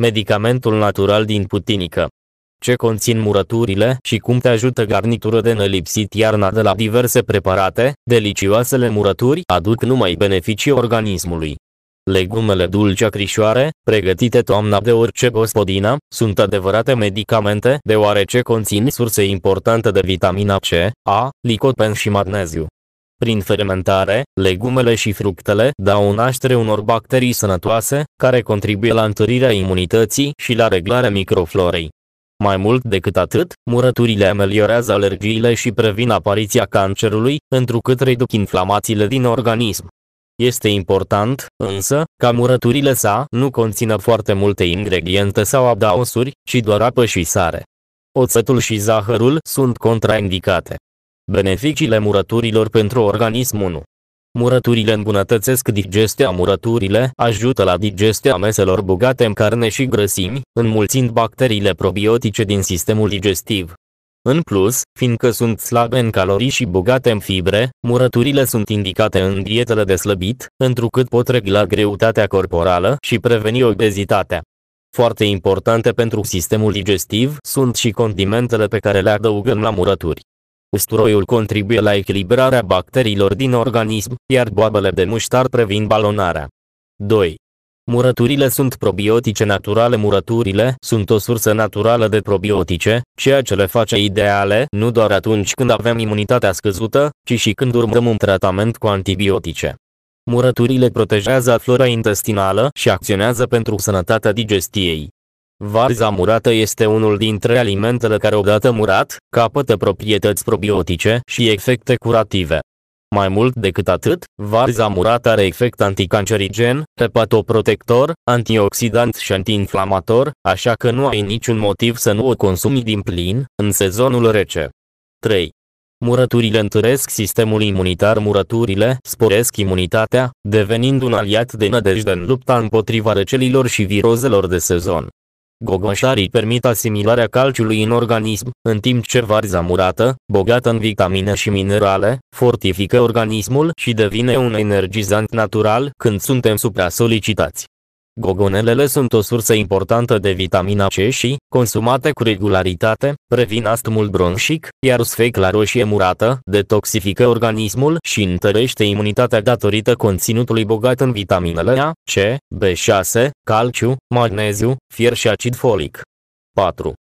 medicamentul natural din putinică. Ce conțin murăturile și cum te ajută garnitură de nălipsit iarna de la diverse preparate, delicioasele murături aduc numai beneficii organismului. Legumele dulce acrișoare, pregătite toamna de orice gospodină, sunt adevărate medicamente deoarece conțin surse importante de vitamina C, A, licopen și magneziu. Prin fermentare, legumele și fructele dau naștere unor bacterii sănătoase, care contribuie la întărirea imunității și la reglarea microflorei. Mai mult decât atât, murăturile ameliorează alergiile și previn apariția cancerului, întrucât reduc inflamațiile din organism. Este important, însă, ca murăturile sa nu conțină foarte multe ingrediente sau adaosuri, ci doar apă și sare. Oțetul și zahărul sunt contraindicate. Beneficiile murăturilor pentru organism 1. Murăturile îmbunătățesc digestia. Murăturile ajută la digestia meselor bogate în carne și grăsimi, înmulțind bacteriile probiotice din sistemul digestiv. În plus, fiindcă sunt slabe în calorii și bogate în fibre, murăturile sunt indicate în dietele de slăbit, întrucât pot regla greutatea corporală și preveni obezitatea. Foarte importante pentru sistemul digestiv sunt și condimentele pe care le adăugăm la murături. Usturoiul contribuie la echilibrarea bacteriilor din organism, iar boabele de muștar previn balonarea. 2. Murăturile sunt probiotice naturale. Murăturile sunt o sursă naturală de probiotice, ceea ce le face ideale nu doar atunci când avem imunitatea scăzută, ci și când urmăm un tratament cu antibiotice. Murăturile protejează flora intestinală și acționează pentru sănătatea digestiei. Varza murată este unul dintre alimentele care odată murat, capătă proprietăți probiotice și efecte curative. Mai mult decât atât, varza murată are efect anticancerigen, hepatoprotector, antioxidant și antiinflamator, așa că nu ai niciun motiv să nu o consumi din plin, în sezonul rece. 3. Murăturile întăresc sistemul imunitar Murăturile sporesc imunitatea, devenind un aliat de nădejde în lupta împotriva răcelilor și virozelor de sezon. Gogoșarii permit asimilarea calciului în organism, în timp ce varza murată, bogată în vitamine și minerale, fortifică organismul și devine un energizant natural când suntem supra-solicitați. Gogonelele sunt o sursă importantă de vitamina C și, consumate cu regularitate, previn astmul bronșic, iar sfecla roșie murată detoxifică organismul și întărește imunitatea datorită conținutului bogat în vitaminele A, C, B6, calciu, magneziu, fier și acid folic. 4.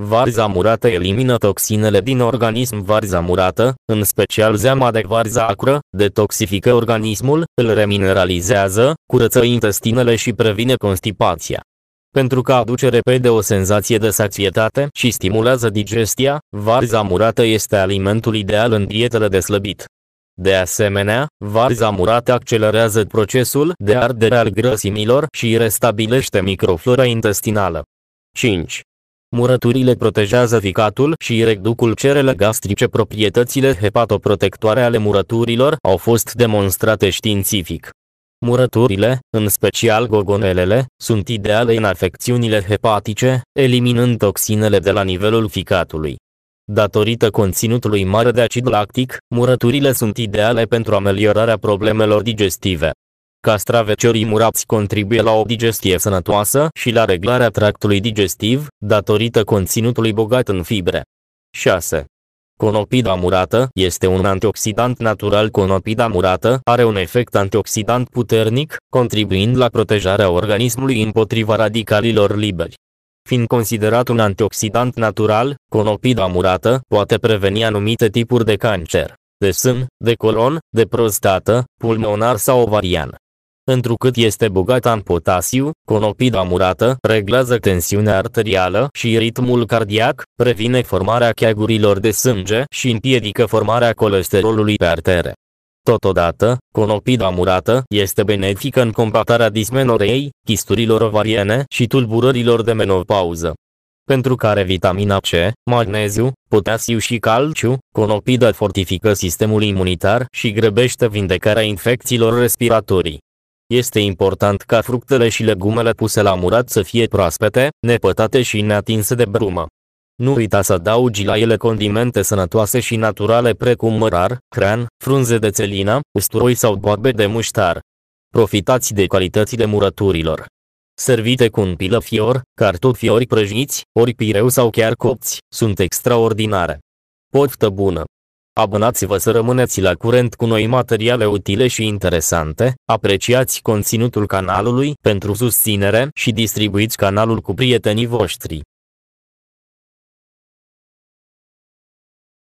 Varza murată elimină toxinele din organism. Varza murată, în special zeama de varza acră, detoxifică organismul, îl remineralizează, curăță intestinele și previne constipația. Pentru că aduce repede o senzație de sațietate și stimulează digestia, varza murată este alimentul ideal în dietele de slăbit. De asemenea, varza murată accelerează procesul de ardere al grăsimilor și restabilește microflora intestinală. 5. Murăturile protejează ficatul și reducul cerele gastrice. Proprietățile hepatoprotectoare ale murăturilor au fost demonstrate științific. Murăturile, în special gogonelele, sunt ideale în afecțiunile hepatice, eliminând toxinele de la nivelul ficatului. Datorită conținutului mare de acid lactic, murăturile sunt ideale pentru ameliorarea problemelor digestive. Castraveciorii murați contribuie la o digestie sănătoasă și la reglarea tractului digestiv, datorită conținutului bogat în fibre. 6. Conopida murată este un antioxidant natural. Conopida murată are un efect antioxidant puternic, contribuind la protejarea organismului împotriva radicalilor liberi. Fiind considerat un antioxidant natural, conopida murată poate preveni anumite tipuri de cancer, de sân, de colon, de prostată, pulmonar sau ovarian. Întrucât este bogată în potasiu, conopida murată reglează tensiunea arterială și ritmul cardiac, previne formarea cheagurilor de sânge și împiedică formarea colesterolului pe artere. Totodată, conopida murată este benefică în combatarea dismenorei, chisturilor ovariene și tulburărilor de menopauză. Pentru care vitamina C, magneziu, potasiu și calciu, conopida fortifică sistemul imunitar și grăbește vindecarea infecțiilor respiratorii. Este important ca fructele și legumele puse la murat să fie proaspete, nepătate și neatinse de brumă. Nu uita să adaugi la ele condimente sănătoase și naturale precum mărar, crean, frunze de țelină, usturoi sau boabe de muștar. Profitați de calitățile murăturilor. Servite cu un pilă fior, cartofi ori prăjiți, ori pireu sau chiar copți, sunt extraordinare. Poftă bună! Abonați-vă să rămâneți la curent cu noi materiale utile și interesante, apreciați conținutul canalului pentru susținere și distribuiți canalul cu prietenii voștri.